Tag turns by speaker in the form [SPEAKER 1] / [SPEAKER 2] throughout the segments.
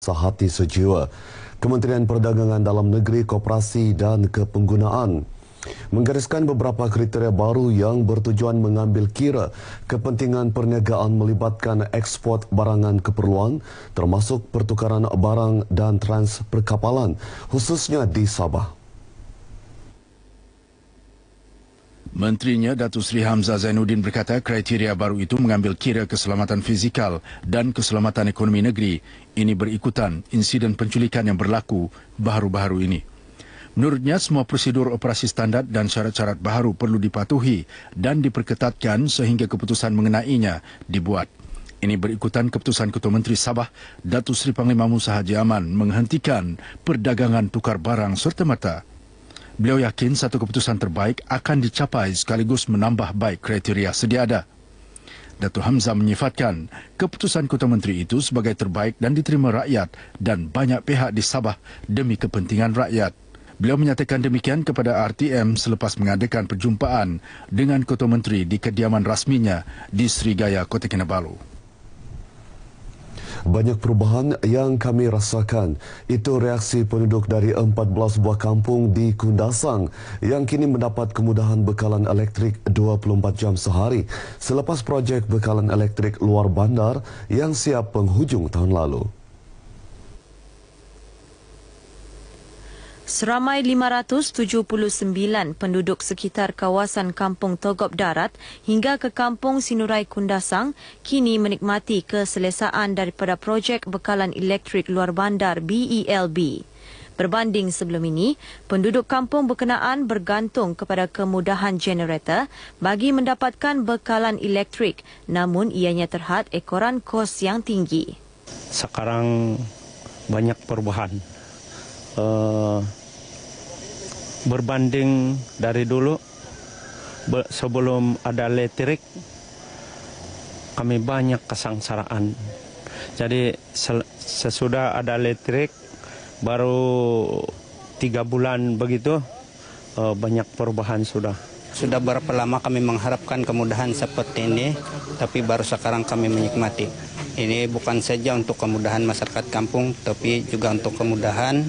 [SPEAKER 1] sehati sejiwa. Kementerian Perdagangan Dalam Negeri, Koperasi dan Kepenggunaan menggariskan beberapa kriteria baru yang bertujuan mengambil kira kepentingan perniagaan melibatkan ekspor barangan keperluan termasuk pertukaran barang dan trans perkapalan khususnya di Sabah.
[SPEAKER 2] Menterinya Datuk Seri Hamzah Zainuddin berkata kriteria baru itu mengambil kira keselamatan fizikal dan keselamatan ekonomi negeri. Ini berikutan insiden penculikan yang berlaku baru-baru ini. Menurutnya semua prosedur operasi standar dan syarat-syarat baru perlu dipatuhi dan diperketatkan sehingga keputusan mengenainya dibuat. Ini berikutan keputusan Ketua Menteri Sabah, Datuk Seri Panglima Musa Haji Aman menghentikan perdagangan tukar barang serta-merta Beliau yakin satu keputusan terbaik akan dicapai sekaligus menambah baik kriteria sedia ada. Datuk Hamzah menyifatkan keputusan Kota Menteri itu sebagai terbaik dan diterima rakyat dan banyak pihak di Sabah demi kepentingan rakyat. Beliau menyatakan demikian kepada RTM selepas mengadakan perjumpaan dengan Kota Menteri di kediaman rasminya di Sri Gaya, Kota Kinabalu.
[SPEAKER 1] Banyak perubahan yang kami rasakan itu reaksi penduduk dari 14 buah kampung di Kundasang yang kini mendapat kemudahan bekalan elektrik 24 jam sehari selepas projek bekalan elektrik luar bandar yang siap penghujung tahun lalu.
[SPEAKER 3] Seramai 579 penduduk sekitar kawasan Kampung Togop Darat hingga ke Kampung Sinurai Kundasang kini menikmati keselesaan daripada projek bekalan elektrik luar bandar BELB. E Berbanding sebelum ini, penduduk kampung berkenaan bergantung kepada kemudahan generator bagi mendapatkan bekalan elektrik namun ianya terhad ekoran kos yang tinggi.
[SPEAKER 4] Sekarang banyak perubahan. Uh, berbanding dari dulu sebelum ada letrik kami banyak kesangsaraan. Jadi sesudah ada letrik baru tiga bulan begitu eh, banyak perubahan sudah. Sudah berapa lama kami mengharapkan kemudahan seperti ini, tapi baru sekarang kami menikmati. Ini bukan saja untuk kemudahan masyarakat kampung, tapi juga untuk kemudahan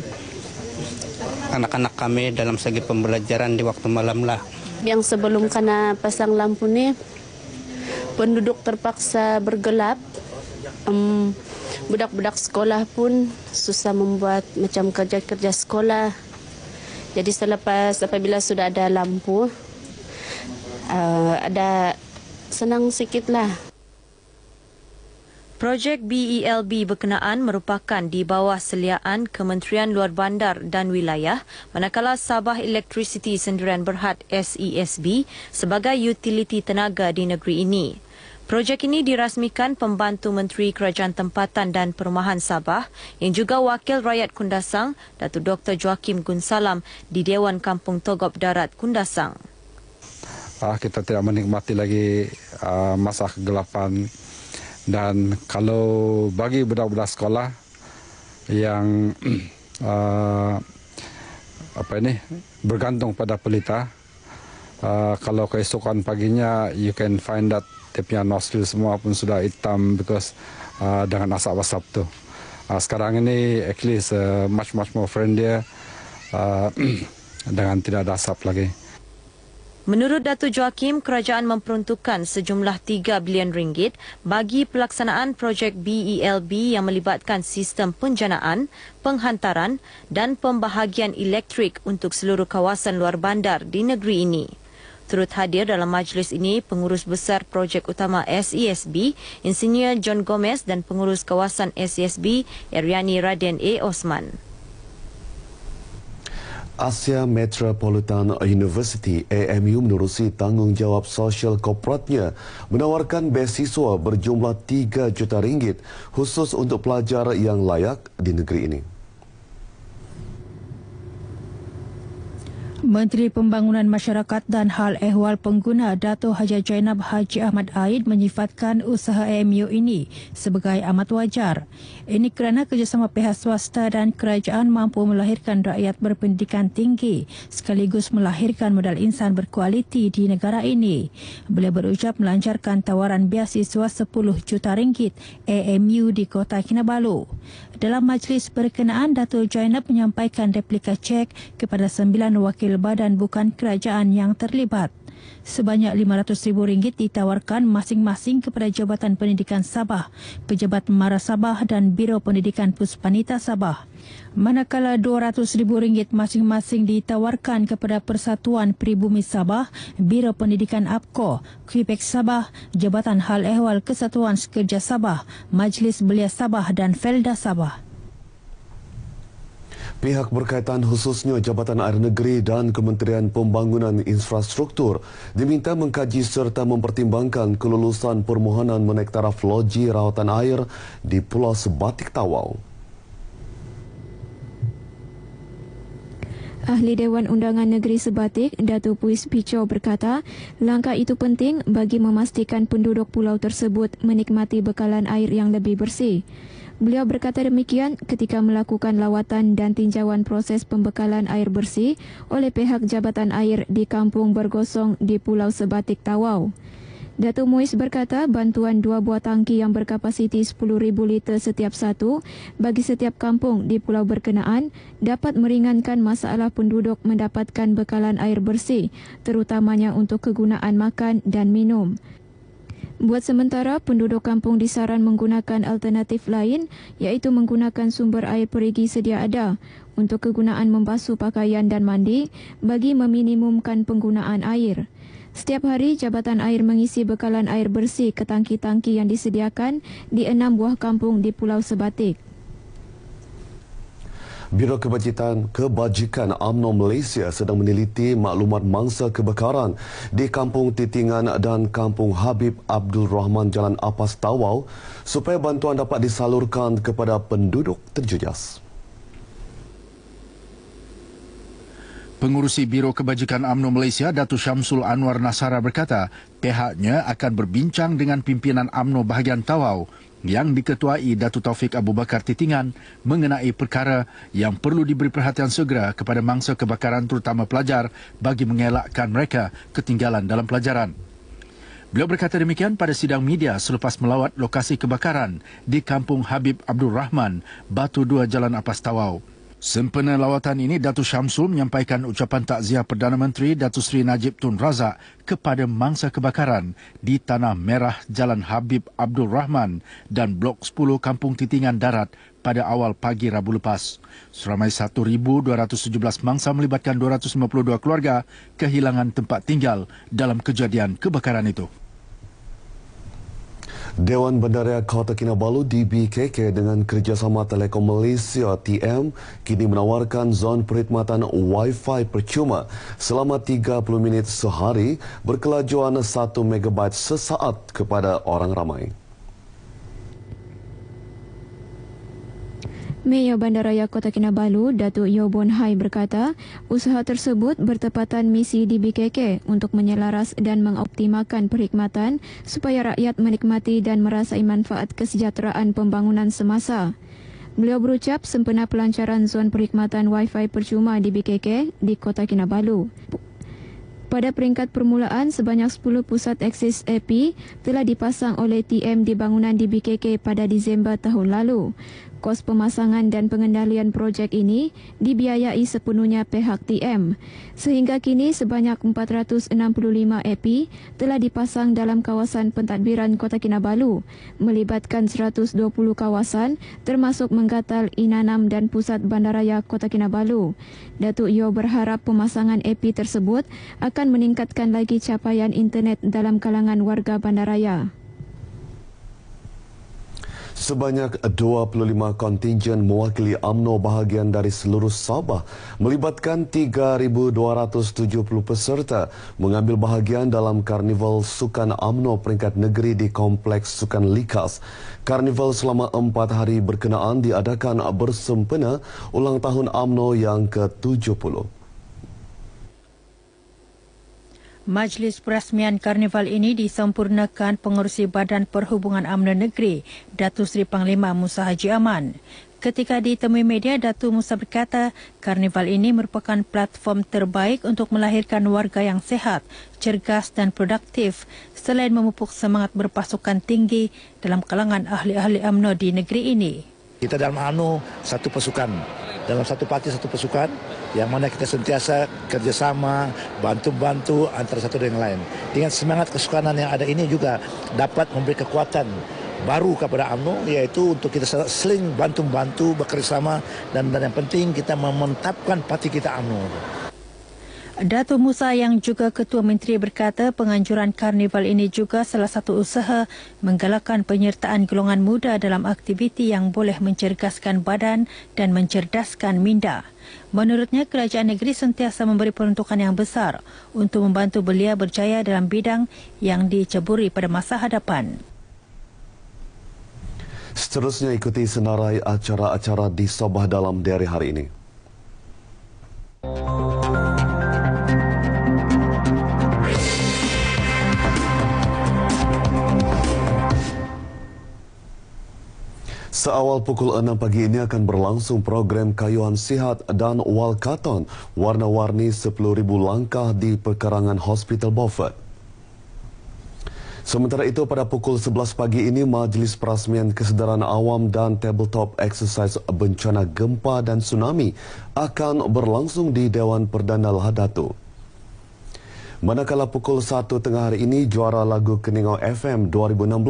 [SPEAKER 4] anak-anak kami dalam segi pembelajaran di waktu malam lah. Yang sebelum kena pasang lampu ni, penduduk terpaksa bergelap. Um, budak-budak sekolah pun susah membuat macam kerja-kerja sekolah. Jadi selepas apabila
[SPEAKER 3] sudah ada lampu, uh, ada senang sikit lah Projek BELB e berkenaan merupakan di bawah seliaan Kementerian Luar Bandar dan Wilayah manakala Sabah Electricity Sendirian Berhad SESB sebagai utiliti tenaga di negeri ini. Projek ini dirasmikan pembantu Menteri Kerajaan Tempatan dan Perumahan Sabah yang juga Wakil Rakyat Kundasang, Datuk Dr. Joakim Gun Salam di Dewan Kampung Togop Darat Kundasang.
[SPEAKER 2] Ah, kita tidak menikmati lagi ah, masa kegelapan dan kalau bagi budak-budak sekolah yang uh, apa ini bergantung pada pelita uh, kalau keesokan paginya you can find that tepi nostril semua pun sudah hitam because uh, dengan asap asap tu uh, sekarang ini actually uh, much much more friendly uh, dengan tidak ada asap lagi
[SPEAKER 3] Menurut Datu Joakim, kerajaan memperuntukkan sejumlah 3 bilion ringgit bagi pelaksanaan projek BELB e yang melibatkan sistem penjanaan, penghantaran dan pembahagian elektrik untuk seluruh kawasan luar bandar di negeri ini. Turut hadir dalam majlis ini pengurus besar projek utama SESB, Insinyur John Gomez dan pengurus kawasan SESB, Eriani Raden A. Osman.
[SPEAKER 1] Asia Metropolitan University AMU menerusi tanggungjawab sosial korporatnya menawarkan beasiswa berjumlah 3 juta ringgit khusus untuk pelajar yang layak di negeri ini.
[SPEAKER 4] Menteri Pembangunan Masyarakat dan Hal Ehwal Pengguna Dato Haji Jainab Haji Ahmad Aid menyifatkan usaha AMU ini sebagai amat wajar. Ini kerana kerjasama pihak swasta dan kerajaan mampu melahirkan rakyat berpendidikan tinggi sekaligus melahirkan modal insan berkualiti di negara ini. Beliau berucap melancarkan tawaran beasiswa 10 juta ringgit AMU di Kota Kinabalu. Dalam majlis berkenaan, Dato Jainab menyampaikan replika cek kepada sembilan wakil wakil badan bukan kerajaan yang terlibat. Sebanyak rm ringgit ditawarkan masing-masing kepada Jabatan Pendidikan Sabah, Pejabat Mara Sabah dan Biro Pendidikan Puspanita Sabah. Manakala rm ringgit masing-masing ditawarkan kepada Persatuan Peribumi Sabah, Biro Pendidikan APCO, QPEC Sabah, Jabatan Hal Ehwal Kesatuan Sekerja Sabah, Majlis Belia Sabah dan Felda Sabah.
[SPEAKER 1] Pihak berkaitan khususnya Jabatan Air Negeri dan Kementerian Pembangunan Infrastruktur diminta mengkaji serta mempertimbangkan kelulusan permohonan menaik taraf loji rawatan air di Pulau Sebatik Tawau.
[SPEAKER 5] Ahli Dewan Undangan Negeri Sebatik, Datu Puis Picho berkata, langkah itu penting bagi memastikan penduduk pulau tersebut menikmati bekalan air yang lebih bersih. Beliau berkata demikian ketika melakukan lawatan dan tinjauan proses pembekalan air bersih oleh pihak Jabatan Air di Kampung Bergosong di Pulau Sebatik Tawau. Datu Muiz berkata bantuan dua buah tangki yang berkapasiti 10,000 liter setiap satu bagi setiap kampung di pulau berkenaan dapat meringankan masalah penduduk mendapatkan bekalan air bersih terutamanya untuk kegunaan makan dan minum. Buat sementara, penduduk kampung disaran menggunakan alternatif lain iaitu menggunakan sumber air perigi sedia ada untuk kegunaan membasuh pakaian dan mandi bagi meminimumkan penggunaan air. Setiap hari, Jabatan Air mengisi bekalan air bersih ke tangki-tangki yang disediakan di enam buah kampung di Pulau Sebatik.
[SPEAKER 1] Biro Kebajikan, Kebajikan UMNO Malaysia sedang meneliti maklumat mangsa kebakaran di Kampung Titingan dan Kampung Habib Abdul Rahman Jalan Apas Tawau supaya bantuan dapat disalurkan kepada penduduk terjejas.
[SPEAKER 2] Pengurusi Biro Kebajikan UMNO Malaysia, Datu Syamsul Anwar Nasara berkata, pihaknya akan berbincang dengan pimpinan UMNO bahagian Tawau yang diketuai Datu Taufik Abu Bakar Titingan mengenai perkara yang perlu diberi perhatian segera kepada mangsa kebakaran terutama pelajar bagi mengelakkan mereka ketinggalan dalam pelajaran. Beliau berkata demikian pada sidang media selepas melawat lokasi kebakaran di Kampung Habib Abdul Rahman, Batu 2 Jalan Apas Tawau. Sempena lawatan ini, Datuk Syamsul menyampaikan ucapan takziah Perdana Menteri Datuk Seri Najib Tun Razak kepada mangsa kebakaran di Tanah Merah Jalan Habib Abdul Rahman dan Blok 10 Kampung Titingan Darat pada awal pagi Rabu lepas. Seramai 1,217 mangsa melibatkan 252 keluarga kehilangan tempat tinggal dalam kejadian kebakaran itu.
[SPEAKER 1] Dewan Bandaraya Kota Kinabalu DBKK dengan kerjasama Telekom Malaysia TM kini menawarkan zon perkhidmatan Wi-Fi percuma selama 30 minit sehari berkelajuan 1 MB sesaat kepada orang ramai.
[SPEAKER 5] Mayor Bandaraya Kota Kinabalu, Datuk Yobon Hai berkata, usaha tersebut bertepatan misi di BKK untuk menyelaras dan mengoptimalkan perkhidmatan supaya rakyat menikmati dan merasai manfaat kesejahteraan pembangunan semasa. Beliau berucap sempena pelancaran zon perkhidmatan Wi-Fi percuma BKK di Kota Kinabalu. Pada peringkat permulaan, sebanyak 10 pusat akses EPI telah dipasang oleh TM di bangunan di BKK pada Disember tahun lalu kos pemasangan dan pengendalian projek ini dibiayai sepenuhnya pihak TM. Sehingga kini sebanyak 465 EPI telah dipasang dalam kawasan pentadbiran Kota Kinabalu, melibatkan 120 kawasan termasuk menggatal Inanam dan Pusat Bandaraya Kota Kinabalu. Datuk Yo berharap pemasangan EPI tersebut akan meningkatkan lagi capaian internet dalam kalangan warga bandaraya.
[SPEAKER 1] Sebanyak 25 kontingen mewakili Amno bahagian dari seluruh Sabah melibatkan 3,270 peserta mengambil bahagian dalam Karnival Sukan Amno peringkat negeri di Kompleks Sukan Likas. Karnival selama 4 hari berkenaan diadakan bersempena ulang tahun Amno yang ke-70.
[SPEAKER 4] Majlis perasmian karnival ini disempurnakan pengurusi Badan Perhubungan UMNO Negeri, Datu Seri Panglima Musa Haji Aman. Ketika ditemui media, Datu Musa berkata, karnival ini merupakan platform terbaik untuk melahirkan warga yang sehat, cergas dan produktif selain memupuk semangat berpasukan tinggi dalam kalangan ahli-ahli UMNO di negeri ini.
[SPEAKER 2] Kita dalam UMNO satu pasukan dalam satu partai satu pasukan yang mana kita sentiasa kerjasama bantu-bantu antara satu dengan lain dengan semangat kesukanan yang ada ini juga dapat memberi kekuatan baru kepada UMNO yaitu untuk kita seling bantu-bantu bekerjasama dan, dan yang penting kita memantapkan parti kita UMNO.
[SPEAKER 4] Datu Musa yang juga Ketua Menteri berkata penganjuran karnival ini juga salah satu usaha menggalakkan penyertaan golongan muda dalam aktiviti yang boleh mencergaskan badan dan mencerdaskan minda. Menurutnya, kerajaan negeri sentiasa memberi peruntukan yang besar untuk membantu belia berjaya dalam bidang yang diceburi pada masa hadapan.
[SPEAKER 1] Seterusnya ikuti senarai acara-acara di Sabah dalam dari hari ini. Oh. Seawal pukul 6 pagi ini akan berlangsung program kayuan Sihat dan Walkaton warna-warni 10,000 langkah di pekarangan Hospital Beaufort. Sementara itu pada pukul 11 pagi ini Majlis Perasmian Kesedaran Awam dan Tabletop Exercise Bencana Gempa dan Tsunami akan berlangsung di Dewan Perdana Lahadatuk. Manakala pukul 1 tengah hari ini, juara lagu Keningau FM 2016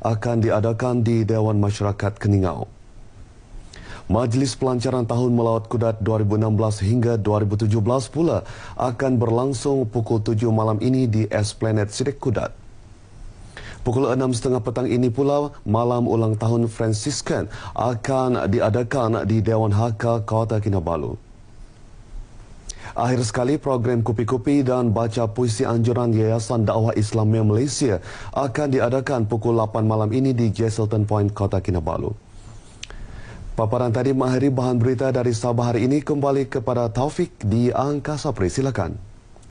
[SPEAKER 1] akan diadakan di Dewan Masyarakat Keningau. Majlis Pelancaran Tahun melawat Kudat 2016 hingga 2017 pula akan berlangsung pukul 7 malam ini di Esplanade Sirik Kudat. Pukul 6.30 petang ini pula, malam ulang tahun Franciscan akan diadakan di Dewan Haka Kota Kinabalu. Akhir sekali program Kupi-Kupi dan Baca Puisi Anjuran Yayasan Dakwah Islam Malaysia akan diadakan pukul 8 malam ini di Jesselton Point, Kota Kinabalu. Paparan tadi mengakhiri bahan berita dari Sabah hari ini kembali kepada Taufik di Angkasa Pri. Silakan.